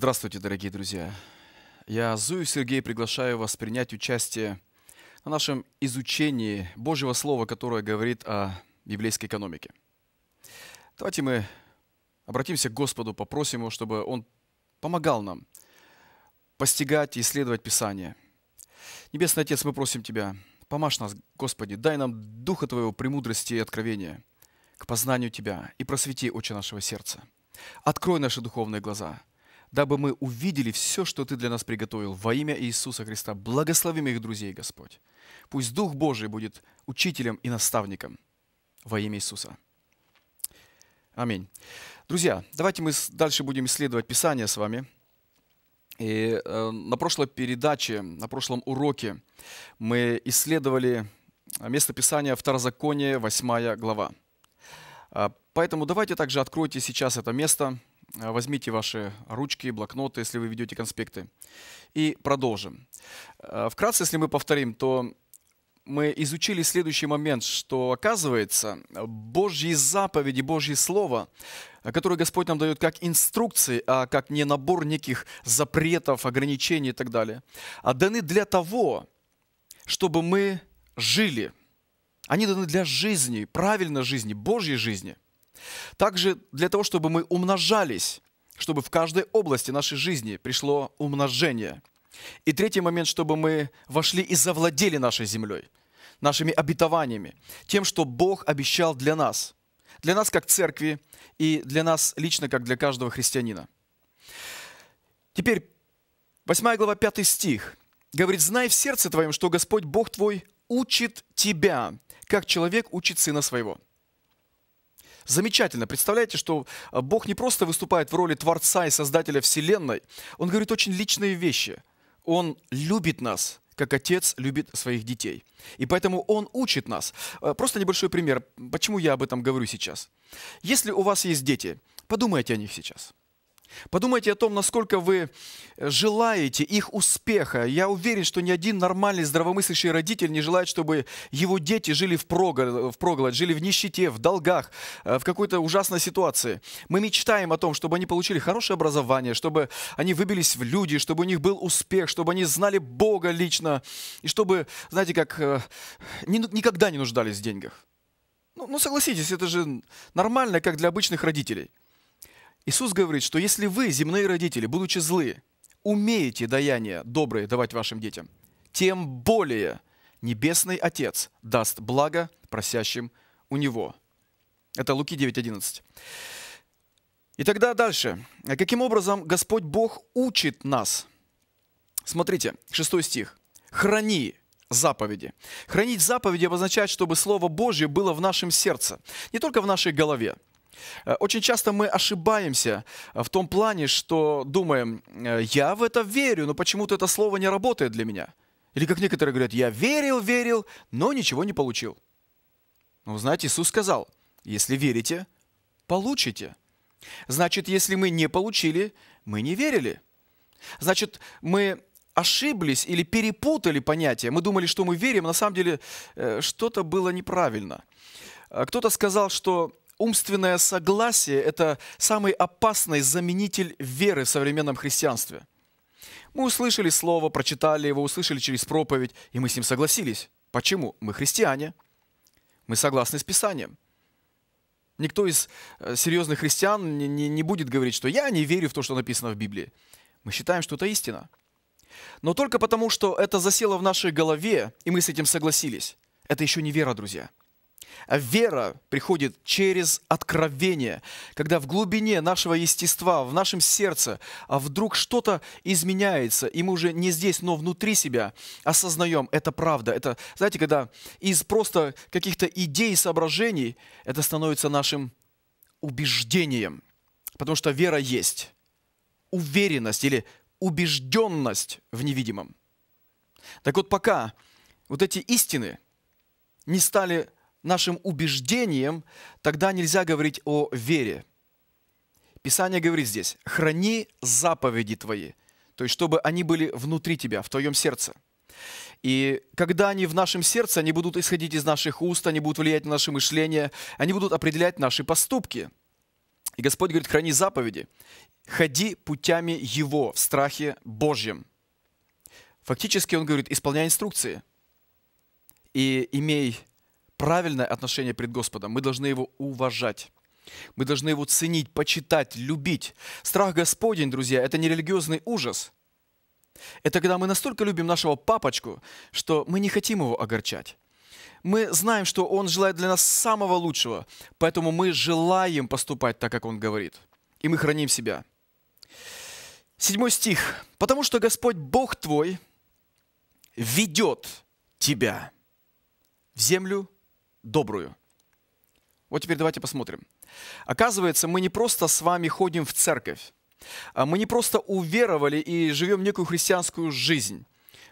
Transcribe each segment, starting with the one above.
Здравствуйте, дорогие друзья! Я, Зуев Сергей, приглашаю вас принять участие на нашем изучении Божьего Слова, которое говорит о библейской экономике. Давайте мы обратимся к Господу, попросим Его, чтобы Он помогал нам постигать и исследовать Писание. Небесный Отец, мы просим Тебя, помажь нас, Господи, дай нам Духа Твоего премудрости и откровения к познанию Тебя и просвети очи нашего сердца. Открой наши духовные глаза – дабы мы увидели все, что Ты для нас приготовил во имя Иисуса Христа. Благослови моих друзей, Господь. Пусть Дух Божий будет учителем и наставником во имя Иисуса. Аминь. Друзья, давайте мы дальше будем исследовать Писание с вами. И э, на прошлой передаче, на прошлом уроке мы исследовали место Писания Второзаконие, 8 глава. А, поэтому давайте также откройте сейчас это место – Э, возьмите ваши ручки, блокноты, если вы ведете конспекты, и продолжим. Э, вкратце, если мы повторим, то мы изучили следующий момент, что оказывается, Божьи заповеди, Божье Слово, которое Господь нам дает как инструкции, а как не набор неких запретов, ограничений и так далее, а даны для того, чтобы мы жили. Они даны для жизни, правильной жизни, Божьей жизни – также для того, чтобы мы умножались, чтобы в каждой области нашей жизни пришло умножение. И третий момент, чтобы мы вошли и завладели нашей землей, нашими обетованиями, тем, что Бог обещал для нас, для нас как церкви и для нас лично, как для каждого христианина. Теперь 8 глава 5 стих говорит, «Знай в сердце твоем, что Господь Бог твой учит тебя, как человек учит сына своего». Замечательно. Представляете, что э, Бог не просто выступает в роли Творца и Создателя Вселенной, Он говорит очень личные вещи. Он любит нас, как отец любит своих детей. И поэтому он учит нас. Э, просто небольшой пример, почему я об этом говорю сейчас. Если у вас есть дети, подумайте о них сейчас. Подумайте о том, насколько вы э, желаете их успеха. Я уверен, что ни один нормальный здравомыслящий родитель не желает, чтобы его дети жили в проголодь, жили в нищете, в долгах, э, в какой-то ужасной ситуации. Мы мечтаем о том, чтобы они получили хорошее образование, чтобы они выбились в люди, чтобы у них был успех, чтобы они знали Бога лично, и чтобы, знаете, как э, никогда не нуждались в деньгах. Ну, ну согласитесь, это же нормально, как для обычных родителей. Иисус говорит, что если вы, земные родители, будучи злые, умеете даяние доброе давать вашим детям, тем более Небесный Отец даст благо просящим у Него. Это Луки 9.11. И тогда дальше. Каким образом Господь Бог учит нас? Смотрите, 6 стих. «Храни заповеди». Хранить заповеди обозначает, чтобы Слово Божье было в нашем сердце, не только в нашей голове – Э, очень часто мы ошибаемся э, в том плане, что думаем, э, я в это верю, но почему-то это слово не работает для меня. Или как некоторые говорят, я верил, верил, но ничего не получил. Но ну, знаете, Иисус сказал, если верите, получите. Значит, если мы не получили, мы не верили. Значит, мы ошиблись или перепутали понятия. Мы думали, что мы верим, а на самом деле что-то было неправильно. Кто-то сказал, что умственное согласие – это самый опасный заменитель веры в современном христианстве. Мы услышали слово, прочитали его, услышали через проповедь, и мы с ним согласились. Почему? Мы христиане, мы согласны с Писанием. Никто из э, серьезных христиан не, не, не будет говорить, что я не верю в то, что написано в Библии. Мы считаем, что это истина. Но только потому, что это засело в нашей голове, и мы с этим согласились, это еще не вера, друзья – а вера приходит через откровение, когда в глубине нашего естества, в нашем сердце а вдруг что-то изменяется, и мы уже не здесь, но внутри себя осознаем, это правда. Это, знаете, когда из просто каких-то идей соображений это становится нашим убеждением, потому что вера есть уверенность или убежденность в невидимом. Так вот, пока вот эти истины не стали нашим убеждениям тогда нельзя говорить о вере. Писание говорит здесь, храни заповеди твои, то есть чтобы они были внутри тебя, в твоем сердце. И когда они в нашем сердце, они будут исходить из наших уст, они будут влиять на наше мышление, они будут определять наши поступки. И Господь говорит, храни заповеди, ходи путями Его в страхе Божьем. Фактически Он говорит, исполняй инструкции и имей правильное отношение пред Господом, мы должны его уважать. Мы должны его ценить, почитать, любить. Страх Господень, друзья, это не религиозный ужас. Это когда мы настолько любим нашего папочку, что мы не хотим его огорчать. Мы знаем, что он желает для нас самого лучшего, поэтому мы желаем поступать так, как он говорит. И мы храним себя. Седьмой стих. «Потому что Господь Бог твой ведет тебя в землю добрую. Вот теперь давайте посмотрим. Оказывается, мы не просто с вами ходим в церковь, а мы не просто уверовали и живем некую христианскую жизнь.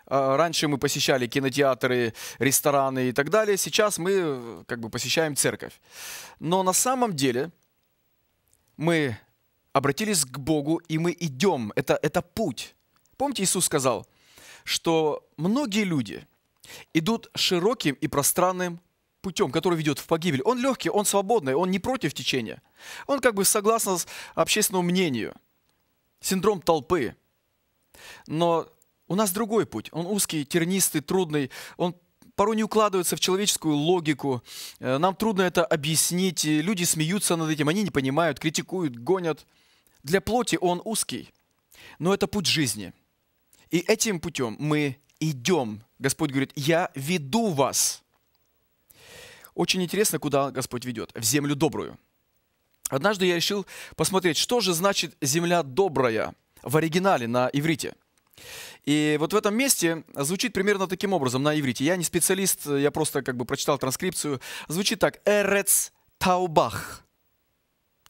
А, раньше мы посещали кинотеатры, рестораны и так далее. Сейчас мы э, как бы посещаем церковь. Но на самом деле мы обратились к Богу, и мы идем. Это, это путь. Помните, Иисус сказал, что многие люди идут широким и пространным путем, который ведет в погибель, он легкий, он свободный, он не против течения. Он как бы согласно общественному мнению. Синдром толпы. Но у нас другой путь. Он узкий, тернистый, трудный. Он порой не укладывается в человеческую логику. Э, нам трудно это объяснить. Люди смеются над этим, они не понимают, критикуют, гонят. Для плоти он узкий, но это путь жизни. И этим путем мы идем. Господь говорит, я веду вас. Очень интересно, куда Господь ведет. В землю добрую. Однажды я решил посмотреть, что же значит «земля добрая» в оригинале на иврите. И вот в этом месте звучит примерно таким образом на иврите. Я не специалист, я просто как бы прочитал транскрипцию. Звучит так «Эрец таубах».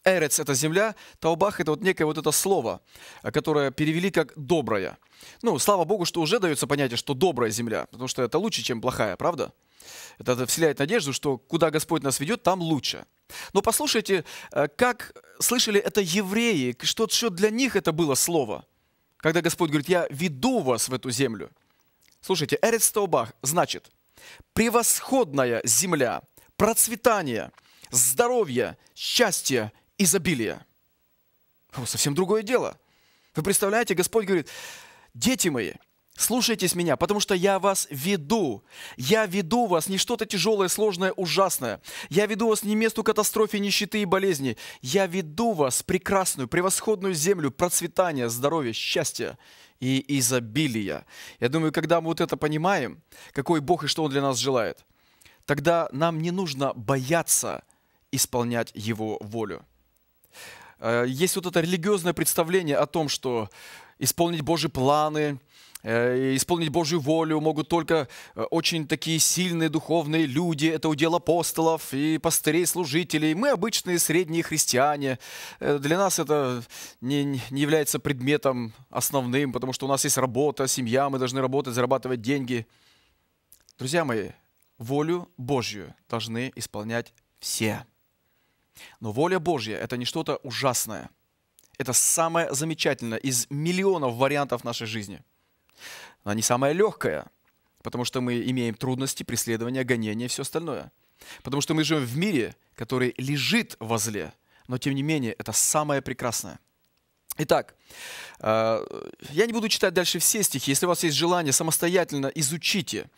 Эрец – это земля, Таубах – это вот некое вот это слово, которое перевели как «добрая». Ну, слава богу, что уже дается понятие, что добрая земля, потому что это лучше, чем плохая, правда? Это вселяет надежду, что куда Господь нас ведет, там лучше. Но послушайте, э, как слышали это евреи, что, что для них это было слово, когда Господь говорит, я веду вас в эту землю. Слушайте, Эрец Таубах значит превосходная земля, процветание, здоровье, счастье изобилия. О, совсем другое дело. Вы представляете, Господь говорит, дети мои, слушайтесь меня, потому что я вас веду. Я веду вас не что-то тяжелое, сложное, ужасное. Я веду вас не месту катастрофы, нищеты и болезни. Я веду вас в прекрасную, превосходную землю процветания, здоровья, счастья и изобилия. Я думаю, когда мы вот это понимаем, какой Бог и что Он для нас желает, тогда нам не нужно бояться исполнять Его волю. Э, есть вот это религиозное представление о том, что исполнить Божьи планы, э, исполнить Божью волю могут только э, очень такие сильные духовные люди. Это удел апостолов и пастырей, служителей. Мы обычные средние христиане. Для нас это не, не является предметом основным, потому что у нас есть работа, семья, мы должны работать, зарабатывать деньги. Друзья мои, волю Божью должны исполнять все. Но воля Божья – это не что-то ужасное. Это самое замечательное из миллионов вариантов нашей жизни. Она не самая легкая, потому что мы имеем трудности, преследования, гонения и все остальное. Потому что мы живем в мире, который лежит во зле, но тем не менее это самое прекрасное. Итак, э, я не буду читать дальше все стихи. Если у вас есть желание, самостоятельно изучите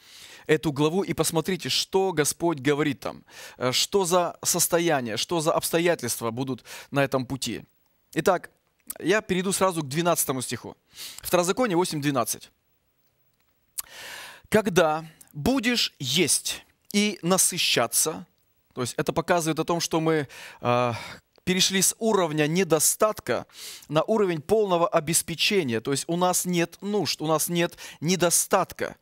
эту главу и посмотрите, что Господь говорит там, э, что за состояние, что за обстоятельства будут на этом пути. Итак, я перейду сразу к 12 стиху. Второзаконие 8.12. «Когда будешь есть и насыщаться», то есть это показывает о том, что мы э, перешли с уровня недостатка на уровень полного обеспечения. То есть у нас нет нужд, у нас нет недостатка.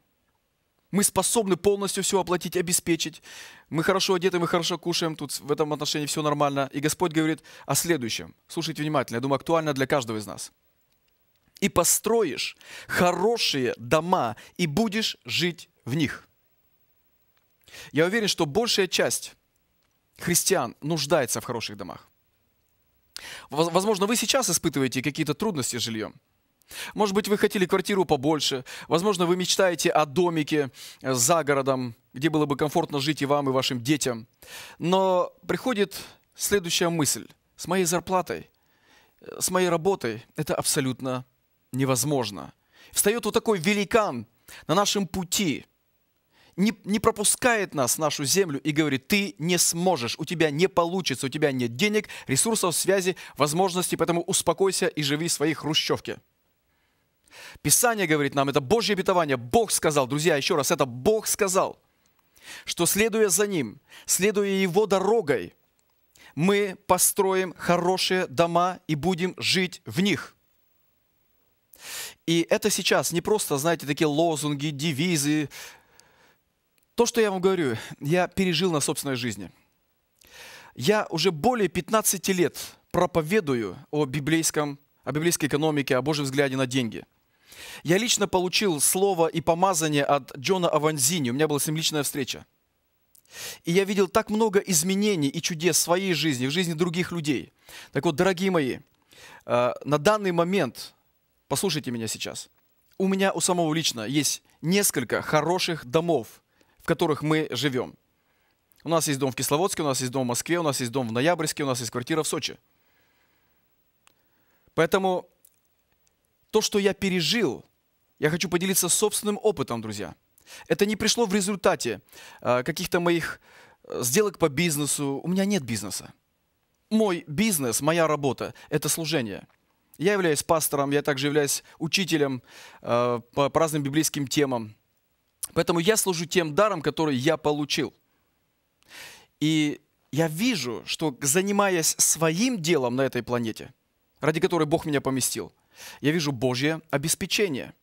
Мы способны полностью все оплатить, обеспечить. Мы хорошо одеты, мы хорошо кушаем, тут в этом отношении все нормально. И Господь говорит о следующем. Слушайте внимательно, я думаю, актуально для каждого из нас. И построишь хорошие дома, и будешь жить в них. Я уверен, что большая часть христиан нуждается в хороших домах. Возможно, вы сейчас испытываете какие-то трудности с жильем. Может быть, вы хотели квартиру побольше. Возможно, вы мечтаете о домике э, за городом, где было бы комфортно жить и вам, и вашим детям. Но приходит следующая мысль. С моей зарплатой, э, с моей работой это абсолютно невозможно. Встает вот такой великан на нашем пути, не, не пропускает нас, нашу землю, и говорит, ты не сможешь, у тебя не получится, у тебя нет денег, ресурсов, связи, возможностей, поэтому успокойся и живи в своей хрущевке. Писание говорит нам, это Божье обетование. Бог сказал, друзья, еще раз, это Бог сказал, что следуя за Ним, следуя Его дорогой, мы построим хорошие дома и будем жить в них. И это сейчас не просто, знаете, такие лозунги, девизы. То, что я вам говорю, я пережил на собственной жизни. Я уже более 15 лет проповедую о библейском, о библейской экономике, о Божьем взгляде на деньги – я лично получил слово и помазание от Джона Аванзини. У меня была с ним личная встреча. И я видел так много изменений и чудес в своей жизни, в жизни других людей. Так вот, дорогие мои, э, на данный момент, послушайте меня сейчас, у меня у самого лично есть несколько хороших домов, в которых мы живем. У нас есть дом в Кисловодске, у нас есть дом в Москве, у нас есть дом в Ноябрьске, у нас есть квартира в Сочи. Поэтому то, что я пережил, я хочу поделиться собственным опытом, друзья. Это не пришло в результате э, каких-то моих э, сделок по бизнесу. У меня нет бизнеса. Мой бизнес, моя работа – это служение. Я являюсь пастором, я также являюсь учителем э, по, разным библейским темам. Поэтому я служу тем даром, который я получил. И я вижу, что занимаясь своим делом на этой планете, ради которой Бог меня поместил, я вижу Божье обеспечение.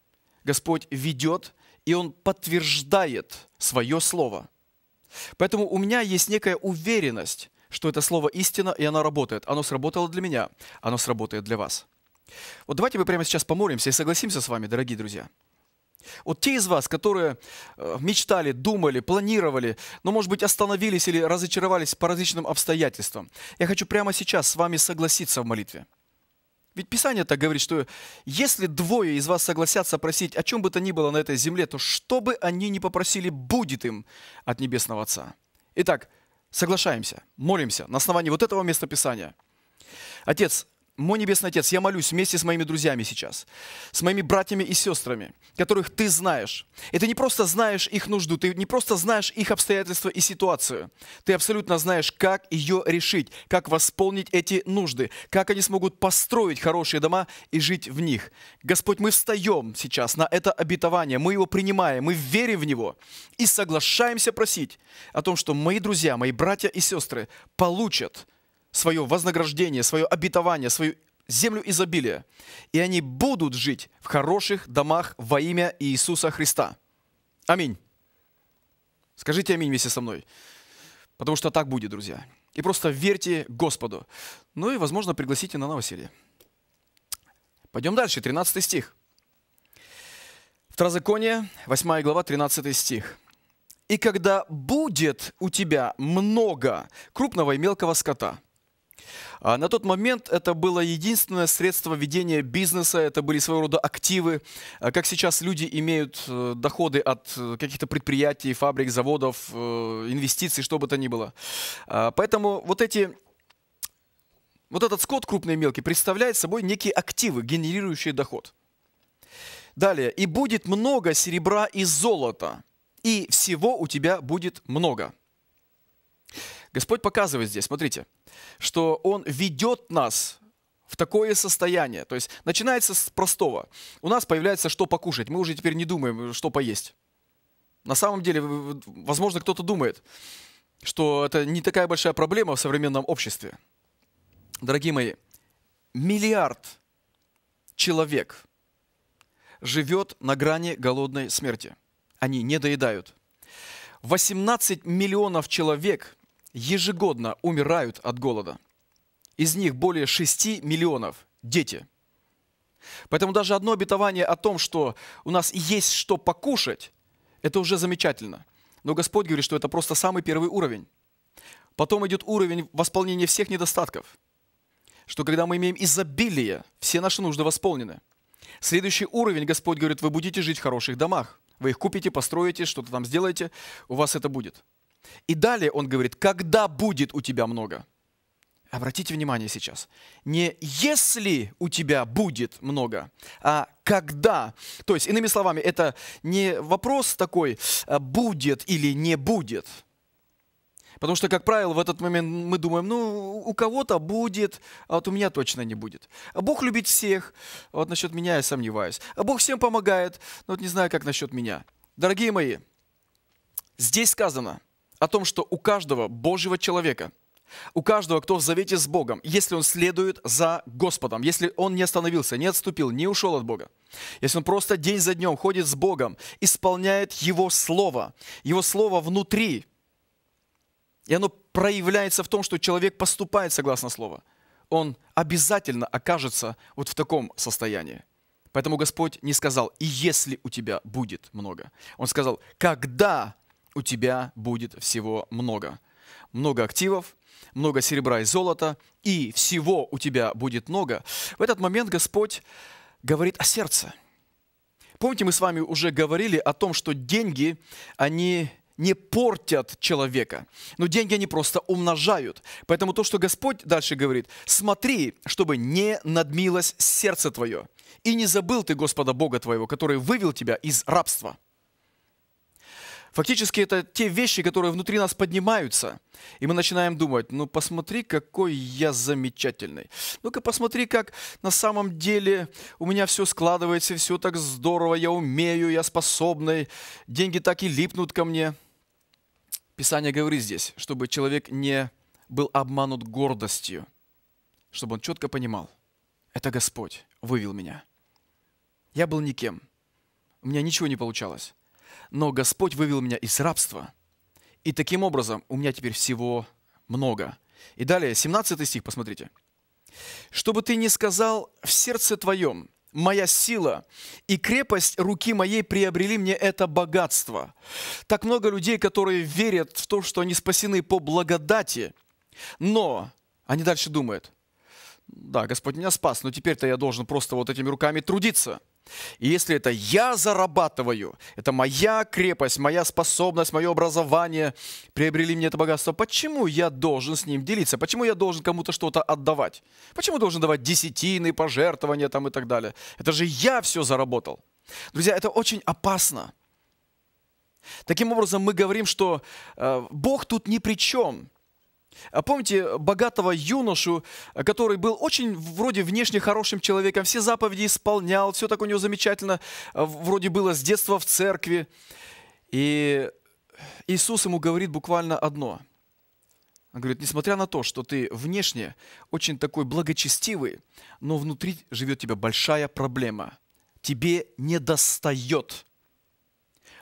Господь ведет, и Он подтверждает свое слово. Поэтому у меня есть некая уверенность, что это слово истина, и оно работает. Оно сработало для меня, оно сработает для вас. Вот давайте мы прямо сейчас помолимся и согласимся с вами, дорогие друзья. Вот те из вас, которые э, мечтали, думали, планировали, но, может быть, остановились или разочаровались по различным обстоятельствам, я хочу прямо сейчас с вами согласиться в молитве. Ведь Писание так говорит, что если двое из вас согласятся просить о чем бы то ни было на этой земле, то что бы они ни попросили, будет им от Небесного Отца. Итак, соглашаемся, молимся на основании вот этого места Писания. Отец, мой Небесный Отец, я молюсь вместе с моими друзьями сейчас, с моими братьями и сестрами, которых ты знаешь. И ты не просто знаешь их нужду, ты не просто знаешь их обстоятельства и ситуацию. Ты абсолютно знаешь, как ее решить, как восполнить эти нужды, как они смогут построить хорошие дома и жить в них. Господь, мы встаем сейчас на это обетование, мы его принимаем, мы верим в него и соглашаемся просить о том, что мои друзья, мои братья и сестры получат – свое вознаграждение, свое обетование, свою землю изобилия. И они будут жить в хороших домах во имя Иисуса Христа. Аминь. Скажите аминь вместе со мной. Потому что так будет, друзья. И просто верьте Господу. Ну и, возможно, пригласите на новоселье. Пойдем дальше, 13 стих. Второзаконие, 8 глава, 13 стих. «И когда будет у тебя много крупного и мелкого скота, а на тот момент это было единственное средство ведения бизнеса, это были своего рода активы. А как сейчас люди имеют э, доходы от э, каких-то предприятий, фабрик, заводов, э, инвестиций, что бы то ни было. А, поэтому вот эти вот этот скот крупный и мелкий представляет собой некие активы, генерирующие доход. Далее. «И будет много серебра и золота, и всего у тебя будет много». Господь показывает здесь, смотрите, что Он ведет нас в такое состояние. То есть начинается с простого. У нас появляется что покушать. Мы уже теперь не думаем, что поесть. На самом деле, возможно, кто-то думает, что это не такая большая проблема в современном обществе. Дорогие мои, миллиард человек живет на грани голодной смерти. Они не доедают. 18 миллионов человек ежегодно умирают от голода. Из них более 6 миллионов – дети. Поэтому даже одно обетование о том, что у нас есть что покушать, это уже замечательно. Но Господь говорит, что это просто самый первый уровень. Потом идет уровень восполнения всех недостатков, что когда мы имеем изобилие, все наши нужды восполнены. Следующий уровень, Господь говорит, вы будете жить в хороших домах, вы их купите, построите, что-то там сделаете, у вас это будет – и далее он говорит, когда будет у тебя много? Обратите внимание сейчас. Не если у тебя будет много, а когда. То есть, иными словами, это не вопрос такой, а, будет или не будет. Потому что, как правило, в этот момент мы думаем, ну, у кого-то будет, а вот у меня точно не будет. А Бог любит всех, вот насчет меня я сомневаюсь. А Бог всем помогает, но ну, вот не знаю, как насчет меня. Дорогие мои, здесь сказано – о том, что у каждого Божьего человека, у каждого, кто в завете с Богом, если он следует за Господом, если он не остановился, не отступил, не ушел от Бога, если он просто день за днем ходит с Богом, исполняет Его Слово, Его Слово внутри, и оно проявляется в том, что человек поступает согласно Слову, он обязательно окажется вот в таком состоянии. Поэтому Господь не сказал, и если у тебя будет много. Он сказал, когда у тебя будет всего много. Много активов, много серебра и золота, и всего у тебя будет много. В этот момент Господь говорит о сердце. Помните, мы с вами уже говорили о том, что деньги, они не портят человека, но деньги они просто умножают. Поэтому то, что Господь дальше говорит, смотри, чтобы не надмилось сердце твое, и не забыл ты Господа Бога твоего, который вывел тебя из рабства. Фактически это те вещи, которые внутри нас поднимаются. И мы начинаем думать, ну посмотри, какой я замечательный. Ну-ка посмотри, как на самом деле у меня все складывается, все так здорово, я умею, я способный, деньги так и липнут ко мне. Писание говорит здесь, чтобы человек не был обманут гордостью, чтобы он четко понимал, это Господь вывел меня. Я был никем, у меня ничего не получалось но Господь вывел меня из рабства. И таким образом у меня теперь всего много. И далее, 17 стих, посмотрите. «Чтобы ты не сказал в сердце твоем, моя сила и крепость руки моей приобрели мне это богатство. Так много людей, которые верят в то, что они спасены по благодати, но они дальше думают, да, Господь меня спас, но теперь-то я должен просто вот этими руками трудиться – и если это я зарабатываю, это моя крепость, моя способность, мое образование, приобрели мне это богатство, почему я должен с ним делиться? Почему я должен кому-то что-то отдавать? Почему должен давать десятины, пожертвования там и так далее? Это же я все заработал. Друзья, это очень опасно. Таким образом, мы говорим, что э, Бог тут ни при чем – а помните богатого юношу, который был очень вроде внешне хорошим человеком, все заповеди исполнял, все так у него замечательно а вроде было с детства в церкви. И Иисус ему говорит буквально одно. Он говорит, несмотря на то, что ты внешне очень такой благочестивый, но внутри живет тебя большая проблема. Тебе не достает.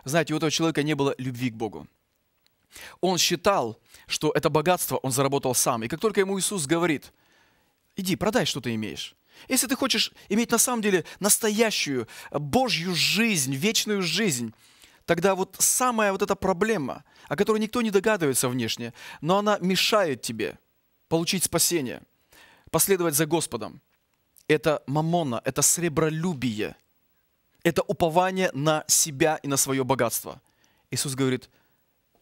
Знаете, у этого человека не было любви к Богу. Он считал, что это богатство он заработал сам. И как только ему Иисус говорит, иди, продай, что ты имеешь. Если ты хочешь иметь на самом деле настоящую э, Божью жизнь, вечную жизнь, тогда вот самая вот эта проблема, о которой никто не догадывается внешне, но она мешает тебе получить спасение, последовать за Господом. Это мамона, это сребролюбие, это упование на себя и на свое богатство. Иисус говорит –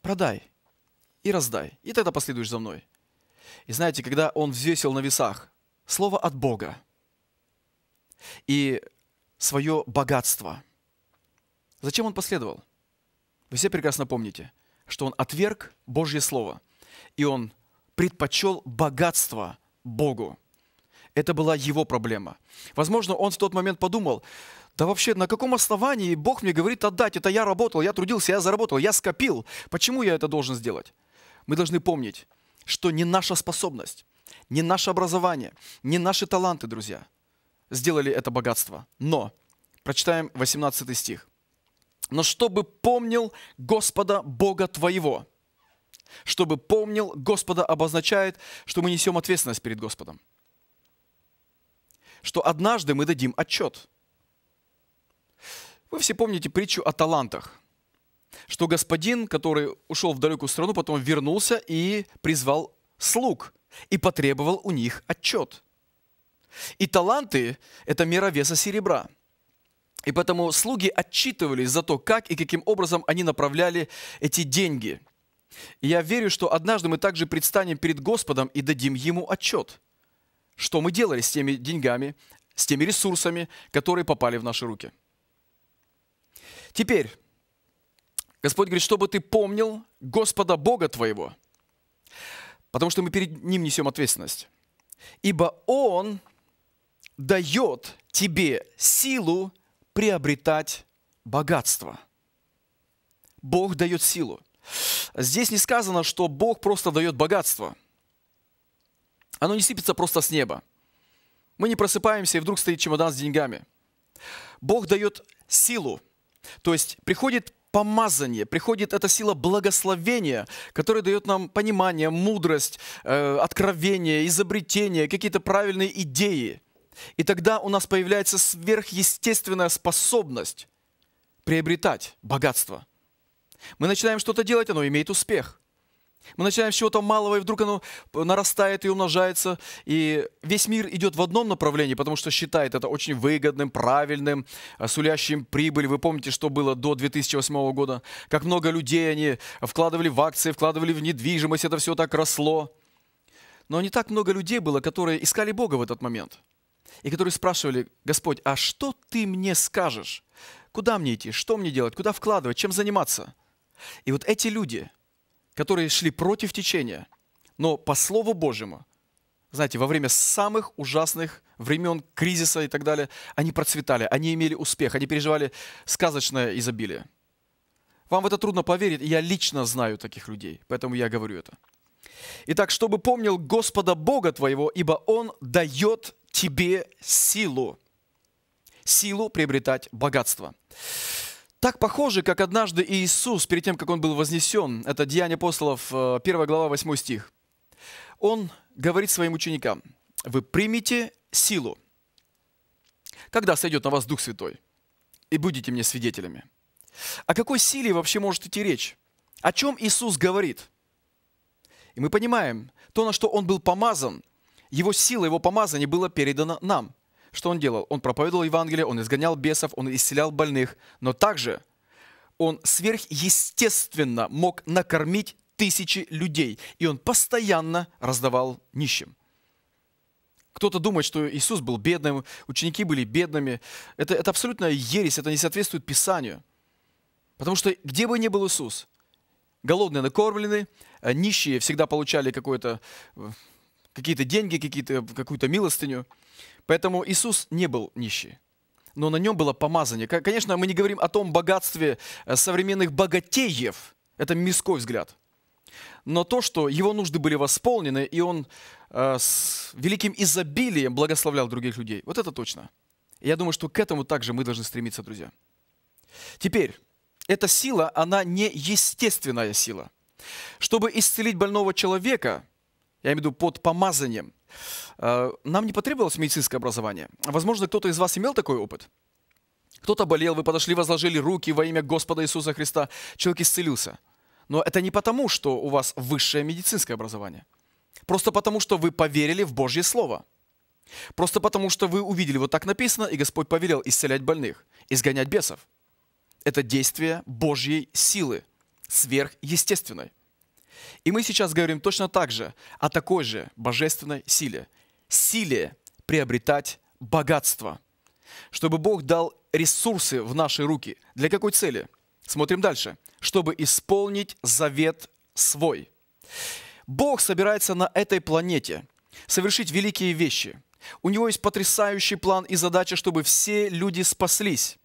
продай и раздай, и тогда последуешь за мной. И знаете, когда он взвесил на весах слово от Бога и свое богатство, зачем он последовал? Вы все прекрасно помните, что он отверг Божье Слово, и он предпочел богатство Богу. Это была его проблема. Возможно, он в тот момент подумал, да вообще, на каком основании Бог мне говорит отдать? Это я работал, я трудился, я заработал, я скопил. Почему я это должен сделать? Мы должны помнить, что не наша способность, не наше образование, не наши таланты, друзья, сделали это богатство. Но, прочитаем 18 стих. «Но чтобы помнил Господа Бога твоего». Чтобы помнил Господа обозначает, что мы несем ответственность перед Господом – что однажды мы дадим отчет. Вы все помните притчу о талантах, что господин, который ушел в далекую страну, потом вернулся и призвал слуг и потребовал у них отчет. И таланты – это мера веса серебра. И поэтому слуги отчитывались за то, как и каким образом они направляли эти деньги. И я верю, что однажды мы также предстанем перед Господом и дадим Ему отчет – что мы делали с теми деньгами, с теми ресурсами, которые попали в наши руки. Теперь, Господь говорит, чтобы ты помнил Господа Бога твоего, потому что мы перед Ним несем ответственность. Ибо Он дает тебе силу приобретать богатство. Бог дает силу. Здесь не сказано, что Бог просто дает богатство – оно не сыпется просто с неба. Мы не просыпаемся, и вдруг стоит чемодан с деньгами. Бог дает силу. То есть приходит помазание, приходит эта сила благословения, которая дает нам понимание, мудрость, э, откровение, изобретение, какие-то правильные идеи. И тогда у нас появляется сверхъестественная способность приобретать богатство. Мы начинаем что-то делать, оно имеет успех. Мы начинаем с чего-то малого, и вдруг оно нарастает и умножается. И весь мир идет в одном направлении, потому что считает это очень выгодным, правильным, э, сулящим прибыль. Вы помните, что было до 2008 года? Как много людей они вкладывали в акции, вкладывали в недвижимость, это все так росло. Но не так много людей было, которые искали Бога в этот момент. И которые спрашивали, Господь, а что ты мне скажешь? Куда мне идти? Что мне делать? Куда вкладывать? Чем заниматься? И вот эти люди – которые шли против течения, но по Слову Божьему, знаете, во время самых ужасных времен кризиса и так далее, они процветали, они имели успех, они переживали сказочное изобилие. Вам в это трудно поверить, я лично знаю таких людей, поэтому я говорю это. Итак, чтобы помнил Господа Бога твоего, ибо Он дает тебе силу. Силу приобретать богатство так похоже, как однажды Иисус, перед тем, как Он был вознесен, это Деяние апостолов, 1 э, глава, 8 стих. Он говорит своим ученикам, вы примите силу, когда сойдет на вас Дух Святой, и будете мне свидетелями. О какой силе вообще может идти речь? О чем Иисус говорит? И мы понимаем, то, на что Он был помазан, Его сила, Его помазание было передано нам – что он делал? Он проповедовал Евангелие, он изгонял бесов, он исцелял больных, но также он сверхъестественно мог накормить тысячи людей, и он постоянно раздавал нищим. Кто-то думает, что Иисус был бедным, ученики были бедными. Это, это абсолютная ересь, это не соответствует Писанию. Потому что где бы ни был Иисус, голодные накормлены, э, нищие всегда получали какое-то э, какие-то деньги, какие-то, какую-то милостыню. Поэтому Иисус не был нищий, но на нем было помазание. Конечно, мы не говорим о том богатстве э, современных богатеев, это мирской взгляд. Но то, что его нужды были восполнены, и он э, с великим изобилием благословлял других людей, вот это точно. Я думаю, что к этому также мы должны стремиться, друзья. Теперь, эта сила, она не естественная сила. Чтобы исцелить больного человека – я имею в виду под помазанием. Э, нам не потребовалось медицинское образование. Возможно, кто-то из вас имел такой опыт. Кто-то болел, вы подошли, возложили руки во имя Господа Иисуса Христа. Человек исцелился. Но это не потому, что у вас высшее медицинское образование. Просто потому, что вы поверили в Божье Слово. Просто потому, что вы увидели, вот так написано, и Господь повелел исцелять больных, изгонять бесов. Это действие Божьей силы, сверхъестественной. И мы сейчас говорим точно так же о такой же божественной силе. Силе приобретать богатство. Чтобы Бог дал ресурсы в наши руки. Для какой цели? Смотрим дальше. Чтобы исполнить завет свой. Бог собирается на этой планете совершить великие вещи. У него есть потрясающий план и задача, чтобы все люди спаслись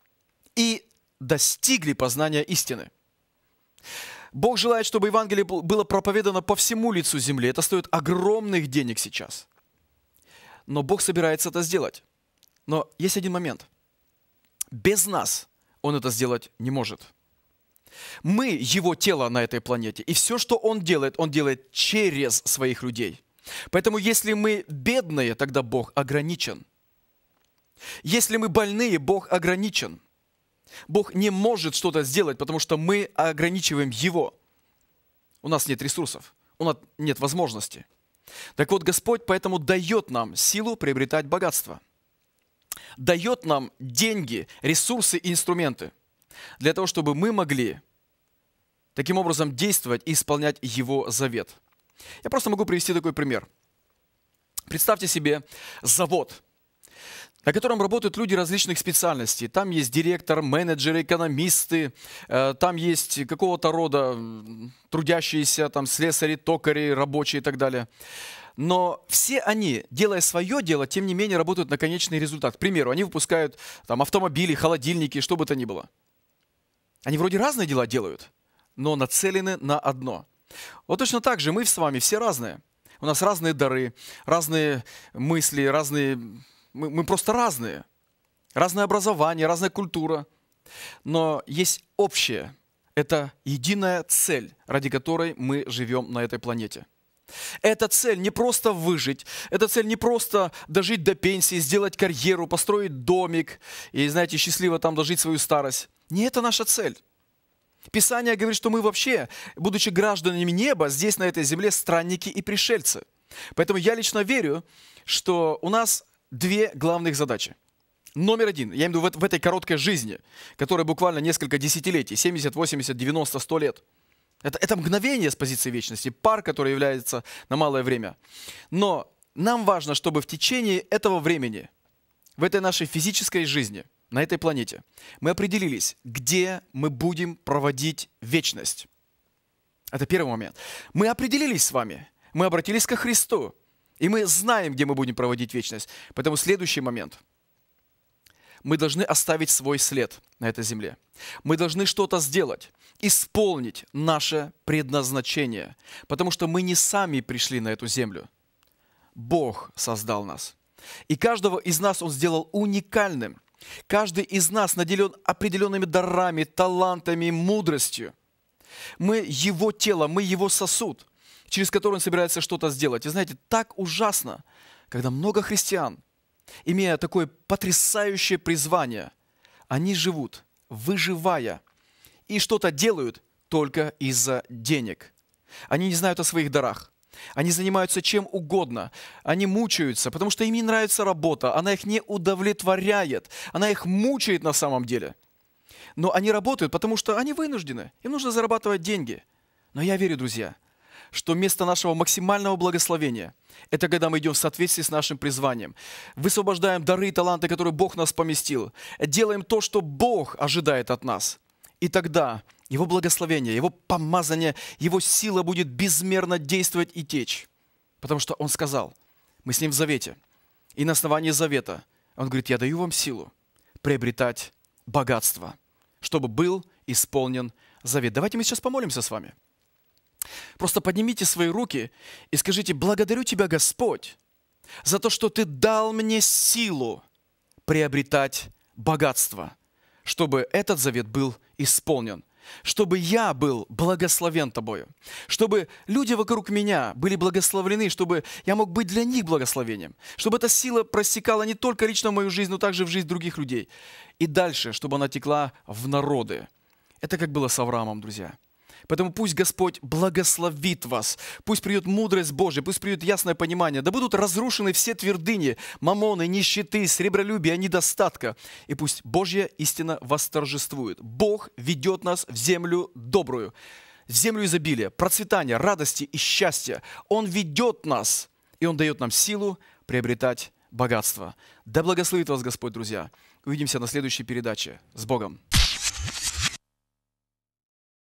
и достигли познания истины. Бог желает, чтобы Евангелие было проповедано по всему лицу земли. Это стоит огромных денег сейчас. Но Бог собирается это сделать. Но есть один момент. Без нас Он это сделать не может. Мы Его тело на этой планете. И все, что Он делает, Он делает через своих людей. Поэтому если мы бедные, тогда Бог ограничен. Если мы больные, Бог ограничен – Бог не может что-то сделать, потому что мы ограничиваем Его. У нас нет ресурсов, у нас нет возможности. Так вот, Господь поэтому дает нам силу приобретать богатство. Дает нам деньги, ресурсы и инструменты для того, чтобы мы могли таким образом действовать и исполнять Его завет. Я просто могу привести такой пример. Представьте себе завод – на котором работают люди различных специальностей. Там есть директор, менеджеры, экономисты, э, там есть какого-то рода трудящиеся, там слесари, токари, рабочие и так далее. Но все они, делая свое дело, тем не менее работают на конечный результат. К примеру, они выпускают там, автомобили, холодильники, что бы то ни было. Они вроде разные дела делают, но нацелены на одно. Вот точно так же мы с вами все разные. У нас разные дары, разные мысли, разные мы, мы просто разные. Разное образование, разная культура. Но есть общее. Это единая цель, ради которой мы живем на этой планете. Эта цель не просто выжить, эта цель не просто дожить до пенсии, сделать карьеру, построить домик и, знаете, счастливо там дожить свою старость. Не это наша цель. Писание говорит, что мы вообще, будучи гражданами неба, здесь на этой земле странники и пришельцы. Поэтому я лично верю, что у нас две главных задачи. Номер один, я имею в виду в, этой короткой жизни, которая буквально несколько десятилетий, 70, 80, 90, 100 лет. Это, это мгновение с позиции вечности, пар, который является на малое время. Но нам важно, чтобы в течение этого времени, в этой нашей физической жизни, на этой планете, мы определились, где мы будем проводить вечность. Это первый момент. Мы определились с вами, мы обратились ко Христу, и мы знаем, где мы будем проводить вечность. Поэтому следующий момент. Мы должны оставить свой след на этой земле. Мы должны что-то сделать, исполнить наше предназначение, потому что мы не сами пришли на эту землю. Бог создал нас. И каждого из нас Он сделал уникальным. Каждый из нас наделен определенными дарами, талантами, мудростью. Мы Его тело, мы Его сосуд – через который он собирается что-то сделать. И знаете, так ужасно, когда много христиан, имея такое потрясающее призвание, они живут, выживая, и что-то делают только из-за денег. Они не знают о своих дарах – они занимаются чем угодно. Они мучаются, потому что им не нравится работа. Она их не удовлетворяет. Она их мучает на самом деле. Но они работают, потому что они вынуждены. Им нужно зарабатывать деньги. Но я верю, друзья, что место нашего максимального благословения – это когда мы идем в соответствии с нашим призванием. Высвобождаем дары и таланты, которые Бог нас поместил. Делаем то, что Бог ожидает от нас. И тогда Его благословение, Его помазание, Его сила будет безмерно действовать и течь. Потому что Он сказал, мы с Ним в завете. И на основании завета Он говорит, я даю вам силу приобретать богатство, чтобы был исполнен завет. Давайте мы сейчас помолимся с вами. Просто поднимите свои руки и скажите, благодарю Тебя, Господь, за то, что Ты дал мне силу приобретать богатство, чтобы этот завет был исполнен, чтобы я был благословен Тобою, чтобы люди вокруг меня были благословлены, чтобы я мог быть для них благословением, чтобы эта сила просекала не только лично мою жизнь, но также в жизнь других людей. И дальше, чтобы она текла в народы. Это как было с Авраамом, друзья – Поэтому пусть Господь благословит вас, пусть придет мудрость Божья, пусть придет ясное понимание, да будут разрушены все твердыни, мамоны, нищеты, сребролюбия, недостатка, и пусть Божья истина восторжествует. Бог ведет нас в землю добрую, в землю изобилия, процветания, радости и счастья. Он ведет нас, и Он дает нам силу приобретать богатство. Да благословит вас Господь, друзья. Увидимся на следующей передаче. С Богом!